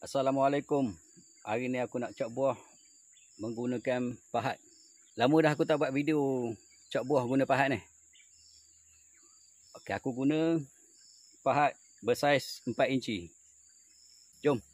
Assalamualaikum. Hari ni aku nak cap buah menggunakan pahat. Lama dah aku tak buat video cap buah guna pahat ni. Okey, aku guna pahat bersaiz 4 inci. Jom.